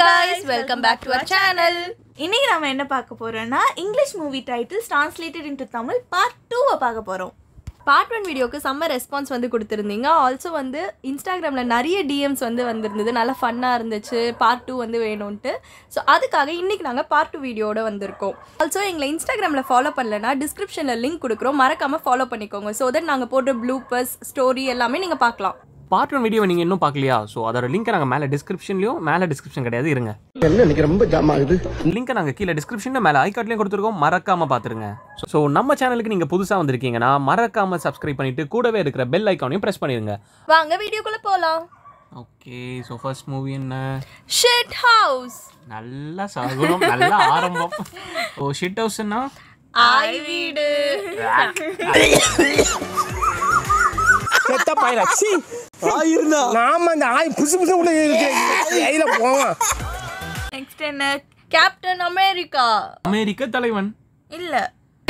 guys welcome back to our channel இன்னைக்கு நம்ம என்ன பார்க்க போறோம்னா English movie titles translated into Tamil part டூவை பார்க்க போகிறோம் பார்ட் ஒன் வீடியோக்கு செம்ம ரெஸ்பான்ஸ் வந்து கொடுத்துருந்தீங்க ஆல்சோ வந்து இன்ஸ்டாகிராமில் நிறைய டிஎம்ஸ் வந்து வந்திருந்தது நல்லா ஃபன்னாக இருந்துச்சு பார்ட் டூ வந்து வேணும்ன்ட்டு ஸோ அதுக்காக இன்றைக்கி நாங்கள் பார்ட் டூ வீடியோட வந்திருக்கோம் ஆல்சோ எங்களை இன்ஸ்டாகிராமில் ஃபாலோ பண்ணலனா டிஸ்கிரிப்ஷனில் லிங்க் கொடுக்குறோம் மறக்காமல் ஃபாலோ பண்ணிக்கோங்க ஸோ தட் நாங்கள் போடுற ப்ளூப்பர்ஸ் ஸ்டோரி எல்லாமே நீங்கள் பார்க்கலாம் பார்ட் ஒன் வீடியோ நீங்கள் இன்னும் பார்க்கலையா ஸோ அதோட லிங்க் நாங்கள் மேலே டிஸ்கிரிப்ஷன்லையும் மேலே டிஸ்கிரிப்ஷன் கிடையாது இருங்க எனக்கு ரொம்ப ஜாம் ஆகுது லிங்க்கை நாங்கள் கீழே டிஸ்கிரிப்ஷனில் மேலே ஐகார்ட்லேயும் கொடுத்துருக்கோம் மறக்காமல் பார்த்துருங்க ஸோ நம்ம சேனலுக்கு நீங்கள் புதுசாக வந்திருக்கீங்கன்னா மறக்காமல் சப்ஸ்கிரைப் பண்ணிட்டு கூடவே இருக்கிற பெல் ஐகானையும் பிரஸ் பண்ணிடுங்க வாங்க வீடியோக்குள்ளே போகலாம் ஓகே ஸோ ஃபர்ஸ்ட் மூவி என்ன ஷிட் ஹவுஸ் நல்லா சகுனம் நல்ல ஆரம்பம் ஓ ஷிட் ஹவுஸ்னா ஐ வீடு செத்த பையன் ஆய் போவோம் என்ன கேப்டன் அமெரிக்கா அமெரிக்க தலைவன்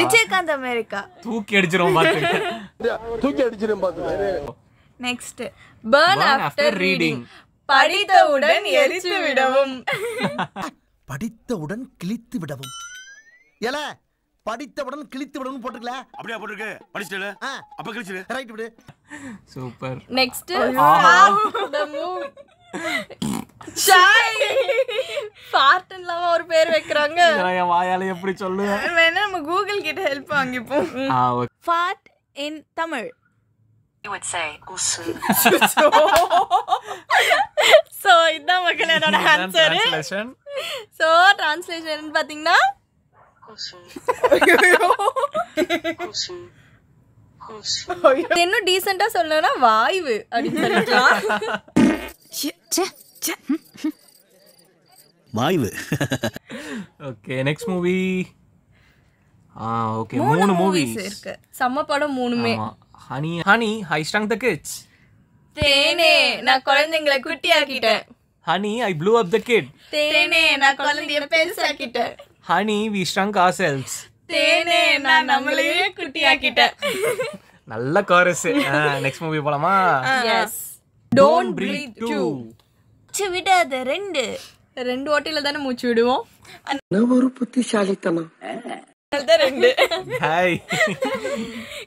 விஜயகாந்த் அமெரிக்கா தூக்கி தூக்கி ஆஃப்டர் ரீடிங் படித்தவுடன் எரித்து விடவும் படித்தவுடன் கிழித்து விடவும் ஏல படித்தவுடன் விடணும் போட்டுக்கல அப்படியே போட்டுருக்கு படிச்சிட்டல அப்ப கிழிச்சிடு ரைட் விடு சூப்பர் நெக்ஸ்ட் ஷாய் இல்லாம ஒரு பேர் வைக்கிறாங்க சொல்லுவேன் நம்ம கூகுள் கிட்ட ஹெல்ப் இன் தமிழ் சோ இதான் என்னோட சோ ட்ரான்ஸ்லேஷன் பாத்தீங்கன்னா இன்னும் டீசெண்டா சொல்லனா வாய்வு அப்படின்னு வாய்வு ஓகே நெக்ஸ்ட் மூவி ஆ ஓகே மூணு மூவி இருக்கு சம்ம படம் மூணுமே honey honey I shrunk the kids தேனே நான் குழந்தைங்களை குட்டி ஆக்கிட்டேன் honey I blew up the kid தேனே நான் குழந்தைய பெருசாக்கிட்டேன் honey we shrunk ourselves தேனே நான் நம்மளையே குட்டியாக்கிட்டேன் நல்ல கோரஸ் நெக்ஸ்ட் மூவி போலாமா எஸ் டோன்ட் பிரீத் டூ மூச்சு விடாத ரெண்டு ரெண்டு ஓட்டையில தானே மூச்சு விடுவோம் ஒரு புத்திசாலித்தனம் ரெண்டு ஹாய்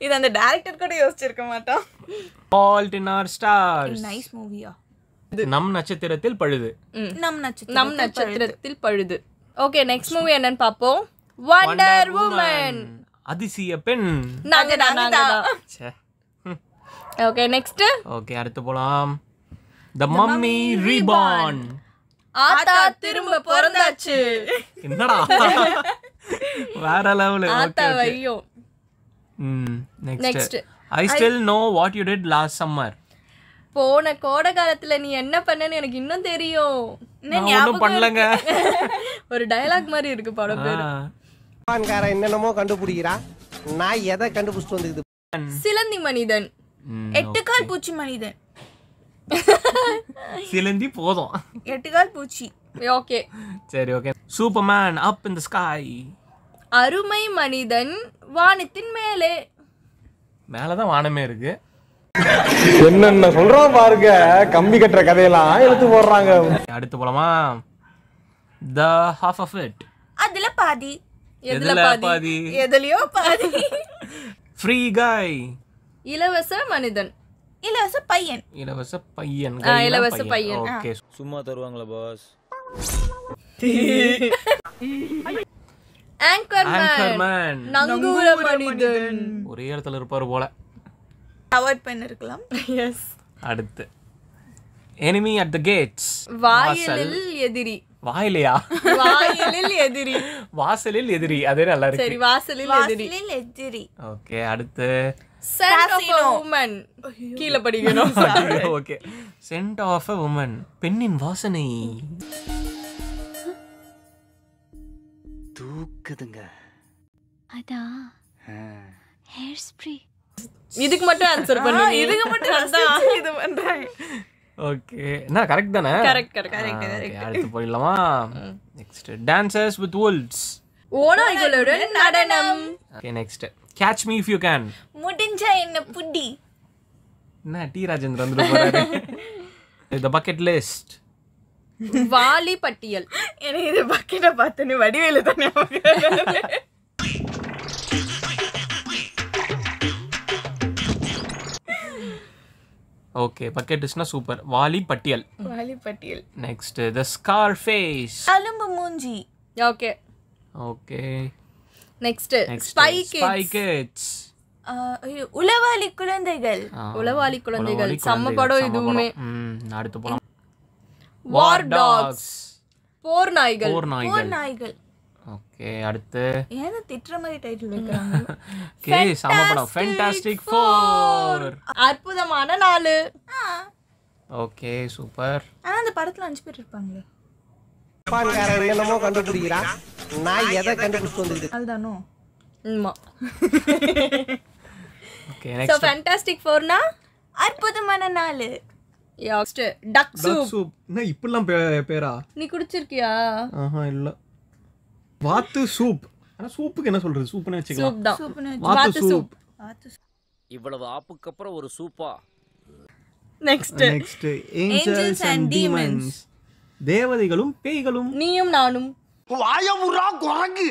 இது அந்த டைரக்டர் கூட யோசிச்சிருக்க மாட்டோம் all in our stars nice மூவியா இது நம் நட்சத்திரத்தில் பழுது நம் நட்சத்திரம் நம் நட்சத்திரத்தில் பழுது ஓகே நெக்ஸ்ட் மூவி என்னன்னு பார்ப்போம் வண்டர் உமன் அதிசய பெண் நாங்க நாங்க ஓகே நெக்ஸ்ட் ஓகே அடுத்து போலாம் த மம்மி ரீபார்ன் ஆத்தா திரும்ப பிறந்தாச்சு என்னடா வேற லெவல் ஆத்தா ஐயோ next I still know what you did last summer போன கோடை காலத்துல நீ என்ன பண்ணனு எனக்கு இன்னும் தெரியும் ஞாபகம் பண்ணலங்க ஒரு டயலாக் மாதிரி இருக்கு படம் பேரு என்னென்னமோ கண்டுபிடிக்கிறா நான் எதை கண்டுபிடிச்சிட்டு வந்து சிலந்தி மனிதன் எட்டுக்கால் பூச்சி மனிதன் சிலந்தி போதும் எட்டு கால் பூச்சி ஓகே சரி okay superman up in the sky அருமை மனிதன் வானத்தின் மேலே மேலே தான் வானமே இருக்கு என்னென்ன சொல்றோம் பாருங்க கம்பி கட்டுற கதையெல்லாம் எடுத்து போடுறாங்க அடுத்து போலாமா த ஹாஃப் ஆஃப் இட் அதுல பாதி எதுல பாதி எதுலயோ பாதி ஃப்ரீ காய் இலவச மனிதன் இலவச பையன் இலவச பையன் இலவச பையன் ஓகே சும்மா தருவாங்கள பாஸ் ஆங்கர் ஆங்கர்மேன் நங்கூர மனிதன் ஒரே இடத்துல இருப்பாரு போல அவாய்ட் பண்ணிருக்கலாம் எஸ் அடுத்து எனிமி அட் த கேட்ஸ் வாசலில் எதிரி வாயிலையா வாயிலில் எதிரி வாசலில் எதிரி அதே நல்லா இருக்கு சரி வாசலில் எதிரி எதிரி ஓகே அடுத்து scent of okay scent of a woman பெண்ணின் வாசனை தூக்குதுங்க அதா ஹேர் ஸ்ப்ரே இதுக்கு மட்டும் ஆன்சர் பண்ணுங்க இதுக்கு மட்டும் அதான் இது பண்றாங்க ஓகே என்ன கரெக்ட் தானே கரெக்ட் கரெக்ட் கரெக்ட் அடுத்து போயிடலாமா நெக்ஸ்ட் டான்சர்ஸ் வித் வுல்ஸ் ஓநாய்களுடன் நடனம் okay next catch me if you can முடிஞ்சா என்ன புடி என்ன டி ராஜேந்திரன் வந்து போறாரு தி பக்கெட் லிஸ்ட் வாலி பட்டியல் எனக்கு இது பக்கெட்டை பார்த்தேன்னு வடிவேல தானே ஓகே பக்கெட் சூப்பர் வாலி பட்டியல் வாலி பட்டியல் நெக்ஸ்ட் தி ஸ்கார் ஃபேஸ் அலும்பு மூஞ்சி okay okay next spy kids spy kids உளவாளி குழந்தைகள் உளவாளி குழந்தைகள் சம்ம படம் இதுவுமே அடுத்து போலாம் வார் டாக்ஸ் போர் நாய்கள் போர் நாய்கள் ஓகே அடுத்து ஏன்னா திட்டுற மாதிரி டைட்டில் வைக்கிறாங்க ஓகே சம படம் ஃபென்டாஸ்டிக் ஃபோர் அற்புதமான நாலு ஓகே சூப்பர் ஆனா அந்த படத்துல அஞ்சு பேர் இருப்பாங்களே ஜப்பான்காரர் என்னமோ கண்டுபிடிக்கிறான் நான் எதை கண்டுபிடிச்சு வந்திருக்கேன் அதுதானோ ஆமா ஓகே நெக்ஸ்ட் சோ ஃபேன்டாஸ்டிக் 4 அற்புதமான நாலு யாஸ்ட் டக் சூப் டக் சூப் என்ன இப்படிலாம் பேரா நீ குடிச்சிருக்கியா ஆஹா இல்லை வாத்து சூப் ஆனா சூப்புக்கு என்ன சொல்றது சூப்னு வச்சுக்கலாம் வாத்து சூப் இவ்வளவு ஆப்புக்கு அப்புறம் ஒரு சூப்பா next next angels and demons தேவதைகளும் பேய்களும் நீயும் நானும் வாயமுறா குரங்கு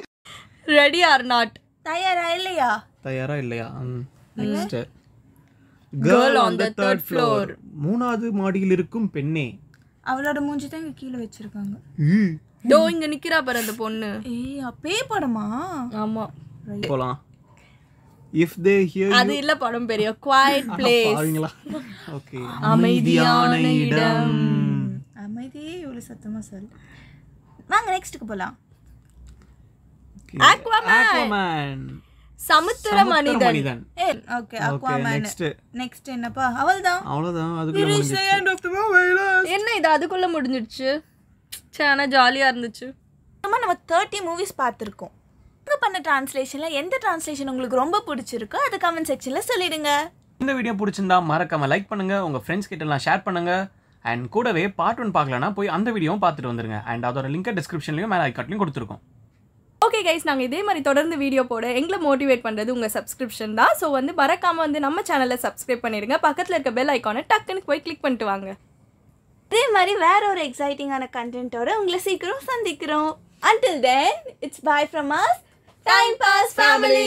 ரெடி ஆர் நாட் தயாரா இல்லையா தயாரா இல்லையா next girl on the third floor மூணாவது மாடியில் இருக்கும் பெண்ணே அவளோட மூஞ்சி தான் இங்க கீழே வச்சிருக்காங்க டோ இங்க நிக்கிறா பாரு அந்த பொண்ணு ஏய் அப்பே படமா ஆமா போலாம் இஃப் தே ஹியர் அது இல்ல படம் பெரிய குவைட் பிளேஸ் பாவீங்களா ஓகே அமைதியான இடம் அமைதியே இவ்வளவு சத்தமா சொல் வாங்க நெக்ஸ்ட்க்கு போலாம் ஆக்வாமேன் ஆக்வாமேன் சமுத்திர மனிதன் ஓகே அக்வாமேன் நெக்ஸ்ட் என்னப்பா அவள்தான் அவ்வளவுதான் அதுக்குள்ள என்ன இது அதுக்குள்ள முடிஞ்சிடுச்சு சேனா ஜாலியா இருந்துச்சு நம்ம தேர்ட்டி மூவிஸ் பார்த்துருக்கோம் இப்போ பண்ண டிரான்ஸ்லேஷனில் எந்த டிரான்ஸ்லேஷன் உங்களுக்கு ரொம்ப பிடிச்சிருக்கோ அது கமெண்ட் செக்ஷனில் சொல்லிடுங்க இந்த வீடியோ பிடிச்சிருந்தா மறக்காம லைக் பண்ணுங்க உங்க ஃப்ரெண்ட்ஸ் கிட்ட எல்லாம் ஷேர் பண்ணுங்க அண்ட் கூடவே பார்ட் ஒன் பார்க்கலனா போய் அந்த வீடியோவும் பார்த்துட்டு வந்துருங்க அண்ட் அதோட லிங்க் டிஸ்கிரிப்ஷன்லையும் மேலே ஐ ஐக்காட்லையும் கொடுத்துருக்கோம் ஓகே கைஸ் நாங்கள் இதே மாதிரி தொடர்ந்து வீடியோ போட எங்களை மோட்டிவேட் பண்ணுறது உங்கள் சப்ஸ்கிரிப்ஷன் தான் ஸோ வந்து மறக்காமல் வந்து நம்ம சேனலை சப்ஸ்கிரைப் பண்ணிடுங்க பக்கத்தில் இருக்க பெல் ஐக்கானை டக்குன்னு போய் கிளிக் பண்ணிட்டு வாங்க இதே மாதிரி வேற ஒரு எக்ஸைட்டிங்கான கண்டென்ட்டோட உங்களை சீக்கிரம் சந்திக்கிறோம் until then it's bye from us time pass family